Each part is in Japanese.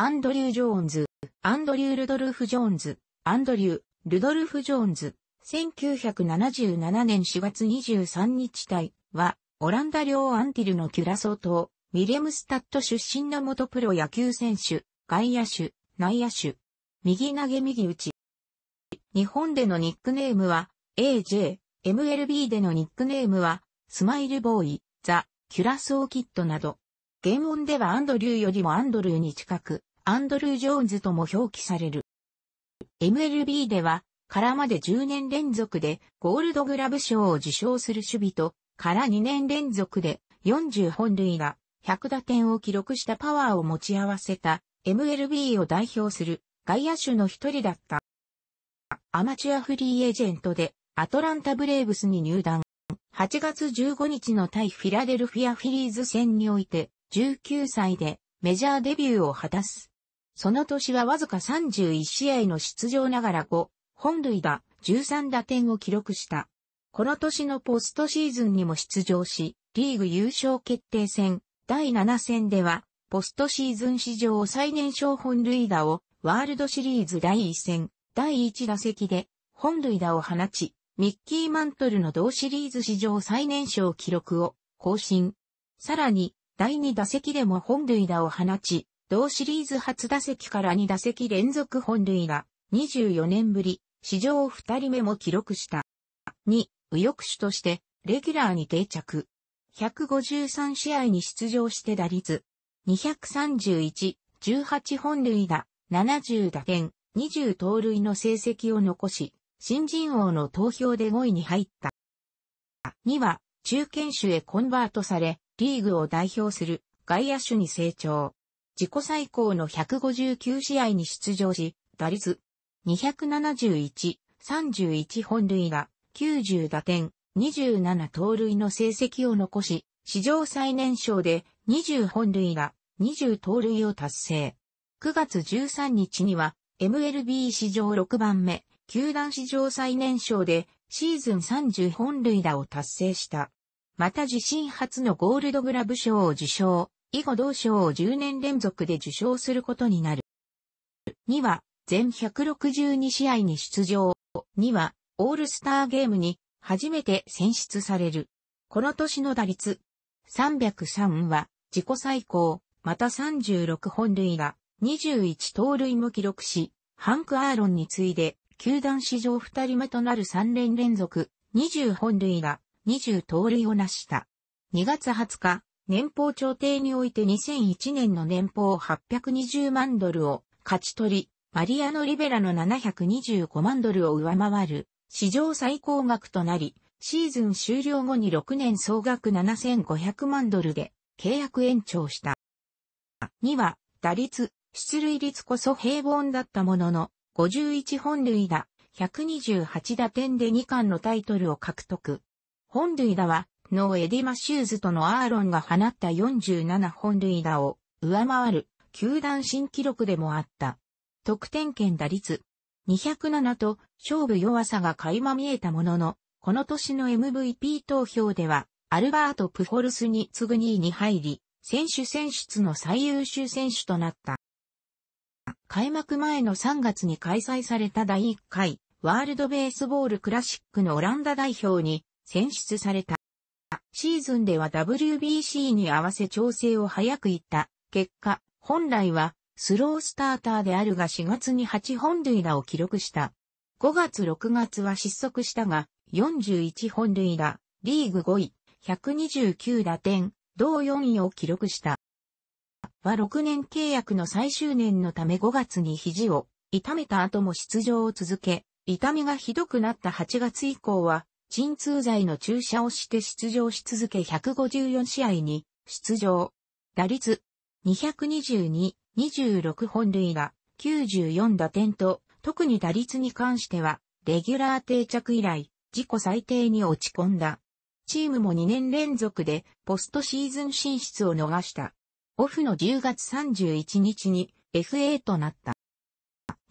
アンドリュー・ジョーンズ、アンドリュー・ルドルフ・ジョーンズ、アンドリュー、ルドルフ・ジョーンズ、1977年4月23日隊は、オランダ領アンティルのキュラソー島、ミレムスタット出身の元プロ野球選手、外野手、内野手、右投げ右打ち。日本でのニックネームは、AJ、MLB でのニックネームは、スマイルボーイ、ザ、キュラソーキットなど。原音ではアンドリューよりもアンドルーに近く、アンドルー・ジョーンズとも表記される。MLB では、からまで10年連続でゴールドグラブ賞を受賞する守備と、から2年連続で40本塁打、100打点を記録したパワーを持ち合わせた MLB を代表する外野手の一人だった。アマチュアフリーエージェントでアトランタブレーブスに入団。8月15日の対フィラデルフィアフィリーズ戦において19歳でメジャーデビューを果たす。その年はわずか31試合の出場ながら5、本塁打、13打点を記録した。この年のポストシーズンにも出場し、リーグ優勝決定戦、第7戦では、ポストシーズン史上最年少本塁打を、ワールドシリーズ第1戦、第1打席で、本塁打を放ち、ミッキー・マントルの同シリーズ史上最年少記録を更新。さらに、第2打席でも本塁打を放ち、同シリーズ初打席から2打席連続本塁打、24年ぶり、史上2人目も記録した。2、右翼手として、レギュラーに定着。153試合に出場して打率。231、18本塁打、70打点、20盗塁の成績を残し、新人王の投票で5位に入った。2は、中堅手へコンバートされ、リーグを代表する外野手に成長。自己最高の159試合に出場し、打率271、31本塁打、90打点、27盗塁の成績を残し、史上最年少で20本塁打、20盗塁を達成。9月13日には、MLB 史上6番目、球団史上最年少でシーズン30本塁打を達成した。また自身初のゴールドグラブ賞を受賞。以後同賞を10年連続で受賞することになる。2は、全162試合に出場。2は、オールスターゲームに初めて選出される。この年の打率303は自己最高、また36本塁打、21盗塁も記録し、ハンク・アーロンに次いで、球団史上2人目となる3連連続、20本塁打、20盗塁を成した。2月20日、年俸調停において2001年の年俸820万ドルを勝ち取り、マリアノ・リベラの725万ドルを上回る史上最高額となり、シーズン終了後に6年総額7500万ドルで契約延長した。2は、打率、出塁率こそ平凡だったものの、51本塁打、128打点で2冠のタイトルを獲得。本塁打はのエディ・マシューズとのアーロンが放った47本塁打を上回る球団新記録でもあった。得点圏打率207と勝負弱さが垣間見えたものの、この年の MVP 投票ではアルバート・プホルスに次ぐ2位に入り、選手選出の最優秀選手となった。開幕前の3月に開催された第1回ワールドベースボールクラシックのオランダ代表に選出された。シーズンでは WBC に合わせ調整を早く行った。結果、本来はスロースターターであるが4月に8本塁打を記録した。5月6月は失速したが、41本塁打、リーグ5位、129打点、同4位を記録した。は6年契約の最終年のため5月に肘を痛めた後も出場を続け、痛みがひどくなった8月以降は鎮痛剤の注射をして出場し続け154試合に出場。打率222、26本塁打、94打点と、特に打率に関しては、レギュラー定着以来、自己最低に落ち込んだ。チームも2年連続でポストシーズン進出を逃した。オフの10月31日に FA となった。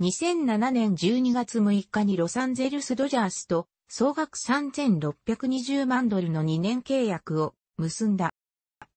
2007年12月6日にロサンゼルスドジャースと総額3620万ドルの2年契約を結んだ。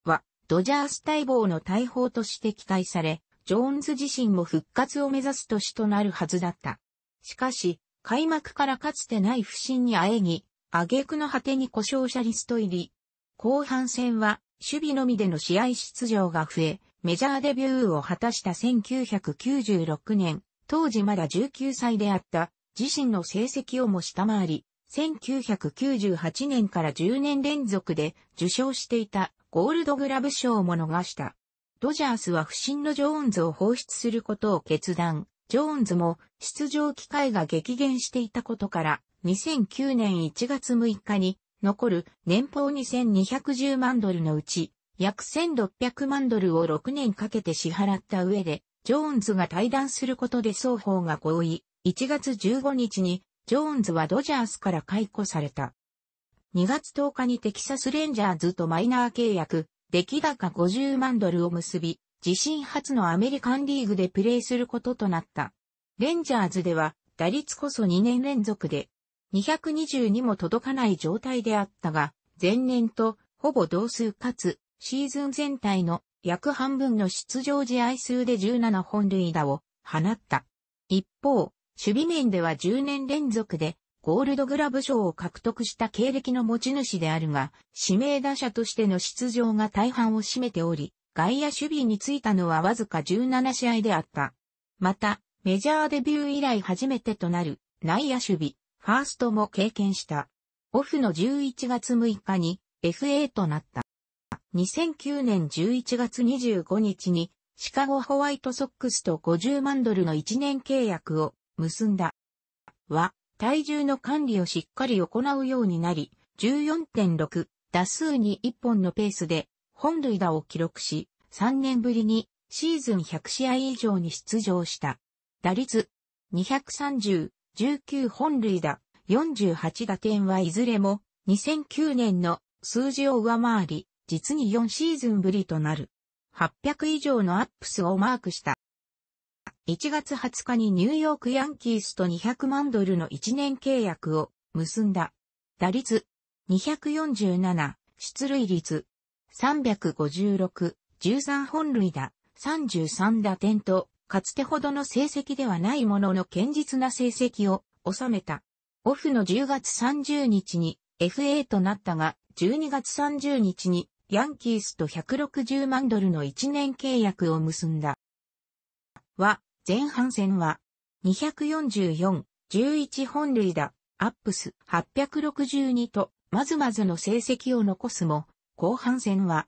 は、ドジャース待望の大砲として期待され、ジョーンズ自身も復活を目指す年となるはずだった。しかし、開幕からかつてない不振にあえぎ、挙句の果てに故障者リスト入り。後半戦は、守備のみでの試合出場が増え、メジャーデビューを果たした1996年、当時まだ19歳であった、自身の成績をも下回り、1998年から10年連続で受賞していたゴールドグラブ賞も逃した。ドジャースは不審のジョーンズを放出することを決断。ジョーンズも出場機会が激減していたことから2009年1月6日に残る年俸2210万ドルのうち約1600万ドルを6年かけて支払った上でジョーンズが対談することで双方が合意。1月15日にジョーンズはドジャースから解雇された。2月10日にテキサスレンジャーズとマイナー契約、出来高50万ドルを結び、自身初のアメリカンリーグでプレーすることとなった。レンジャーズでは、打率こそ2年連続で、220にも届かない状態であったが、前年とほぼ同数かつ、シーズン全体の約半分の出場試合数で17本塁打を放った。一方、守備面では10年連続でゴールドグラブ賞を獲得した経歴の持ち主であるが、指名打者としての出場が大半を占めており、外野守備についたのはわずか17試合であった。また、メジャーデビュー以来初めてとなる内野守備、ファーストも経験した。オフの11月6日に FA となった。2009年11月25日にシカゴホワイトソックスと50万ドルの1年契約を結んだ。は、体重の管理をしっかり行うようになり、14.6打数に1本のペースで本塁打を記録し、3年ぶりにシーズン100試合以上に出場した。打率230、19本塁打、48打点はいずれも2009年の数字を上回り、実に4シーズンぶりとなる。800以上のアップスをマークした。1月20日にニューヨークヤンキースと200万ドルの1年契約を結んだ。打率247、出塁率356、13本塁打、33打点と、かつてほどの成績ではないものの堅実な成績を収めた。オフの10月30日に FA となったが、12月30日にヤンキースと160万ドルの1年契約を結んだ。は、前半戦は、244、11本塁打、アップス862と、まずまずの成績を残すも、後半戦は、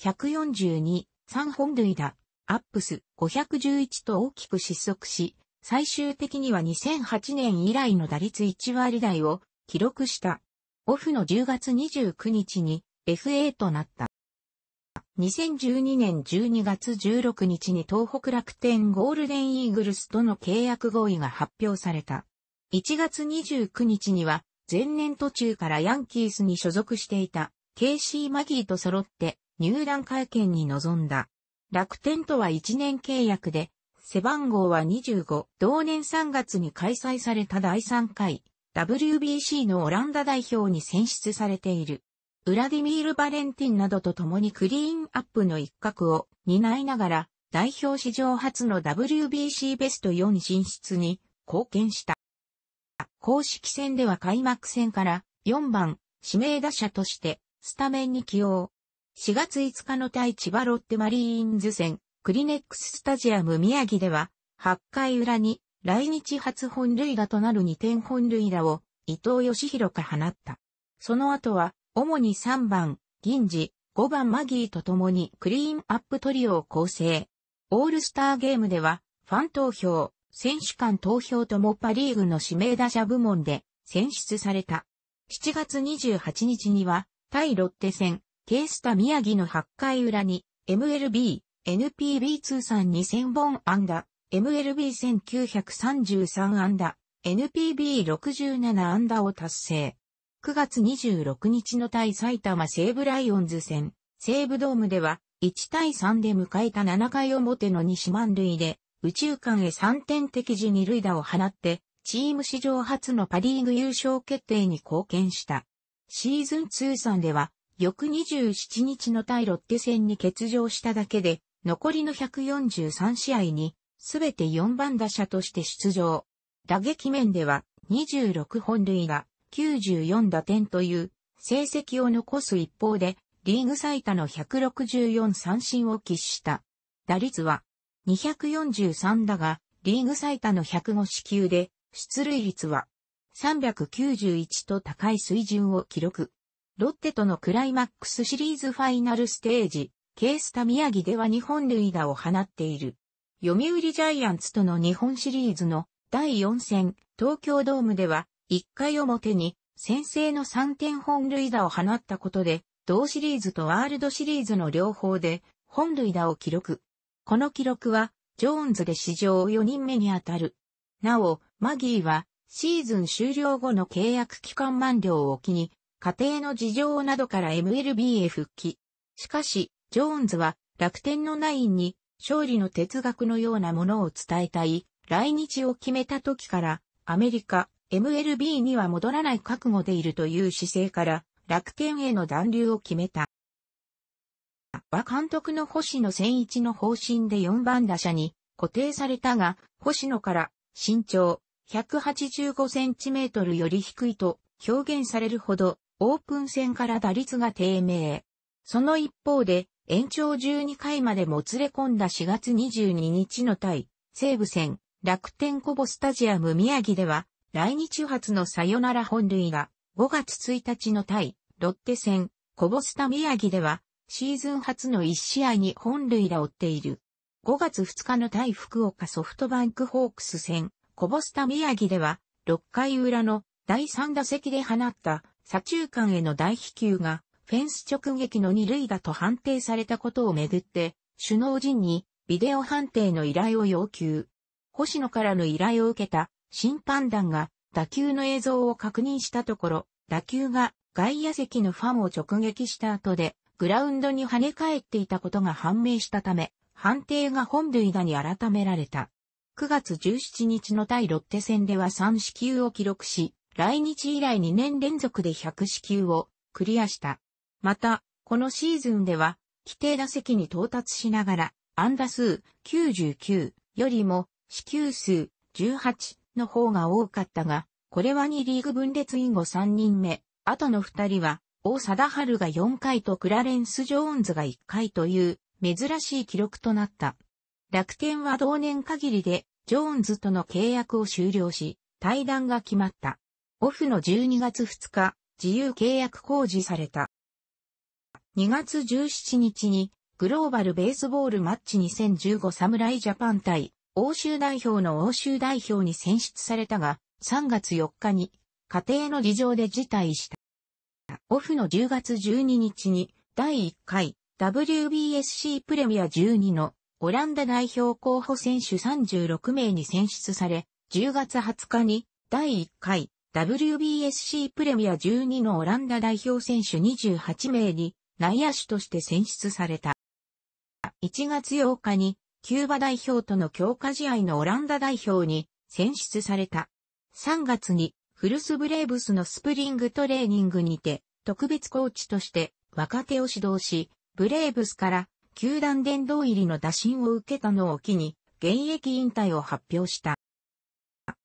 142、3本塁打、アップス511と大きく失速し、最終的には2008年以来の打率1割台を記録した。オフの10月29日に FA となった。2012年12月16日に東北楽天ゴールデンイーグルスとの契約合意が発表された。1月29日には前年途中からヤンキースに所属していたケイシー・マギーと揃って入団会見に臨んだ。楽天とは1年契約で背番号は25。同年3月に開催された第3回 WBC のオランダ代表に選出されている。ウラディミール・バレンティンなどと共にクリーンアップの一角を担いながら、代表史上初の WBC ベスト4進出に貢献した。公式戦では開幕戦から4番指名打者としてスタメンに起用。4月5日の対千葉ロッテマリーンズ戦、クリネックススタジアム宮城では、8回裏に来日初本塁打となる2点本塁打を伊藤義弘が放った。その後は主に3番、銀次、5番マギーと共にクリーンアップトリオを構成。オールスターゲームでは、ファン投票、選手間投票ともパリーグの指名打者部門で選出された。7月28日には、対ロッテ戦、ケースタ宮城の8回裏に、MLB、NPB 通算2000本安打、MLB1933 安打、NPB67 安打を達成。9月26日の対埼玉西武ライオンズ戦、西武ドームでは、1対3で迎えた7回表の西満塁で、宇宙間へ3点適時二塁打を放って、チーム史上初のパリーグ優勝決定に貢献した。シーズン通算では、翌27日の対ロッテ戦に欠場しただけで、残りの143試合に、すべて4番打者として出場。打撃面では、26本塁打、94打点という成績を残す一方で、リーグ最多の164三振を喫した。打率は243だが、リーグ最多の105支球で、出塁率は391と高い水準を記録。ロッテとのクライマックスシリーズファイナルステージ、ケースタ宮城では日本塁打を放っている。読売ジャイアンツとの日本シリーズの第4戦、東京ドームでは1回表に先制の3点本塁打を放ったことで、同シリーズとワールドシリーズの両方で本塁打を記録。この記録は、ジョーンズで史上4人目にあたる。なお、マギーは、シーズン終了後の契約期間満了を機に、家庭の事情などから MLB へ復帰。しかし、ジョーンズは楽天のナインに勝利の哲学のようなものを伝えたい来日を決めた時からアメリカ、MLB には戻らない覚悟でいるという姿勢から楽天への断流を決めた。和監督の星野千一の方針で4番打者に固定されたが、星野から身長185センチメートルより低いと表現されるほどオープン戦から打率が低迷。その一方で延長12回までもつれ込んだ4月22日の対西武戦楽天コボスタジアム宮城では来日初のサヨナラ本塁が5月1日の対ロッテ戦、コボスタ宮城ではシーズン初の1試合に本塁打を追っている。5月2日の対福岡ソフトバンクホークス戦、コボスタ宮城では6回裏の第3打席で放った左中間への大飛球がフェンス直撃の2塁打と判定されたことをめぐって首脳陣にビデオ判定の依頼を要求。星野からの依頼を受けた審判団が打球の映像を確認したところ、打球が外野席のファンを直撃した後で、グラウンドに跳ね返っていたことが判明したため、判定が本塁打に改められた。9月17日の対ロッテ戦では3支球を記録し、来日以来2年連続で100支球をクリアした。また、このシーズンでは、規定打席に到達しながら、安打数99よりも、支球数18の方が多かったが、これは2リーグ分裂以後3人目、あとの2人は、王貞治が4回とクラレンス・ジョーンズが1回という珍しい記録となった。楽天は同年限りでジョーンズとの契約を終了し、対談が決まった。オフの12月2日、自由契約公示された。2月17日にグローバルベースボールマッチ2015サムライジャパン対欧州代表の欧州代表に選出されたが、3月4日に家庭の事情で辞退した。オフの10月12日に第1回 WBSC プレミア12のオランダ代表候補選手36名に選出され、10月20日に第1回 WBSC プレミア12のオランダ代表選手28名に内野手として選出された。1月8日にキューバ代表との強化試合のオランダ代表に選出された。3月にフルスブレーブスのスプリングトレーニングにて特別コーチとして若手を指導し、ブレーブスから球団殿堂入りの打診を受けたのを機に現役引退を発表した。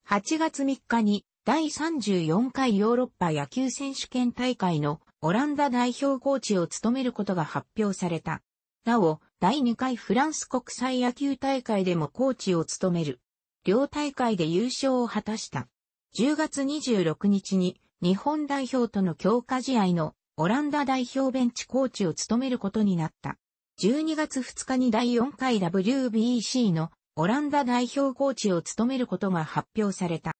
8月3日に第34回ヨーロッパ野球選手権大会のオランダ代表コーチを務めることが発表された。なお、第2回フランス国際野球大会でもコーチを務める。両大会で優勝を果たした。10月26日に日本代表との強化試合のオランダ代表ベンチコーチを務めることになった。12月2日に第4回 WBC のオランダ代表コーチを務めることが発表された。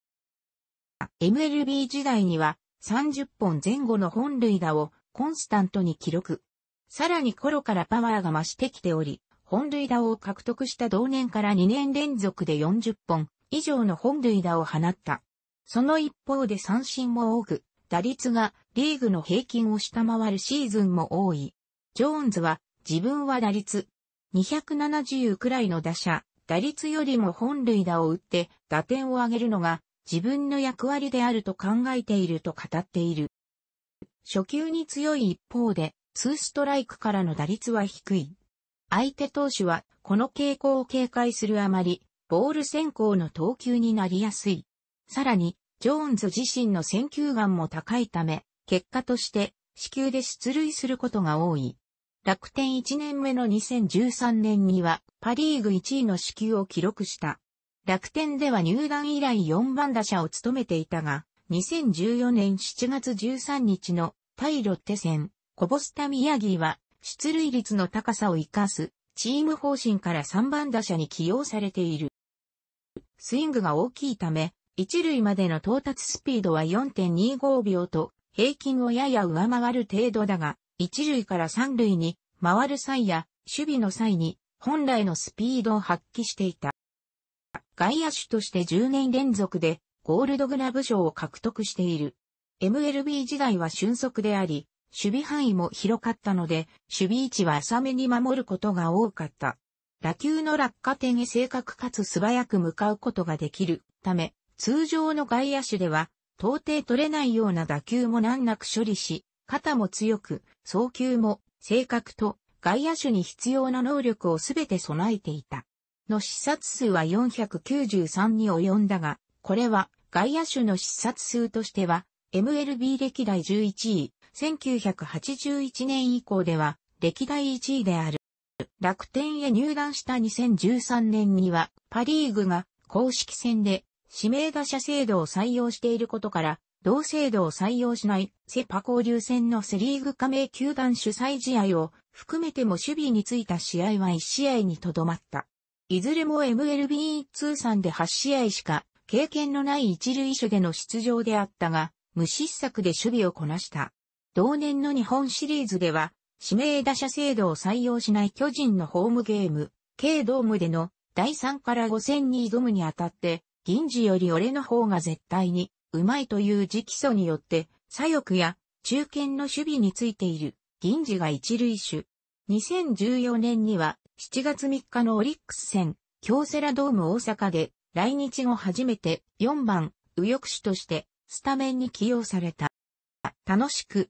MLB 時代には30本前後の本塁打をコンスタントに記録。さらに頃からパワーが増してきており、本塁打を獲得した同年から2年連続で40本以上の本塁打を放った。その一方で三振も多く、打率がリーグの平均を下回るシーズンも多い。ジョーンズは自分は打率270くらいの打者、打率よりも本塁打を打って打点を上げるのが自分の役割であると考えていると語っている。初球に強い一方でツーストライクからの打率は低い。相手投手はこの傾向を警戒するあまり、ボール先行の投球になりやすい。さらに、ジョーンズ自身の選球眼も高いため、結果として死球で出塁することが多い。楽天1年目の2013年にはパリーグ1位の支給を記録した。楽天では入団以来4番打者を務めていたが、2014年7月13日の対ロッテ戦、コスタ・ミヤギーは、出塁率の高さを活かす、チーム方針から3番打者に起用されている。スイングが大きいため、一塁までの到達スピードは4.25秒と、平均をやや上回る程度だが、一塁から三塁に回る際や、守備の際に、本来のスピードを発揮していた。外野手として10年連続で、ゴールドグラブ賞を獲得している。MLB 時代は俊足であり、守備範囲も広かったので、守備位置は浅めに守ることが多かった。打球の落下点へ正確かつ素早く向かうことができるため、通常の外野手では、到底取れないような打球も難なく処理し、肩も強く、送球も正確と外野手に必要な能力をすべて備えていた。の視察数は493に及んだが、これは外野手の視察数としては、MLB 歴代11位、1981年以降では歴代1位である。楽天へ入団した2013年にはパリーグが公式戦で指名打者制度を採用していることから、同制度を採用しないセパ交流戦のセリーグ加盟球団主催試合を含めても守備についた試合は1試合にとどまった。いずれも MLB 通算で8試合しか経験のない一塁手での出場であったが、無失策で守備をこなした。同年の日本シリーズでは、指名打者制度を採用しない巨人のホームゲーム、K ドームでの第3から5戦に挑むにあたって、銀次より俺の方が絶対にうまいという直訴によって、左翼や中堅の守備についている銀次が一塁手。2014年には7月3日のオリックス戦、京セラドーム大阪で来日後初めて4番右翼手としてスタメンに起用された。楽しく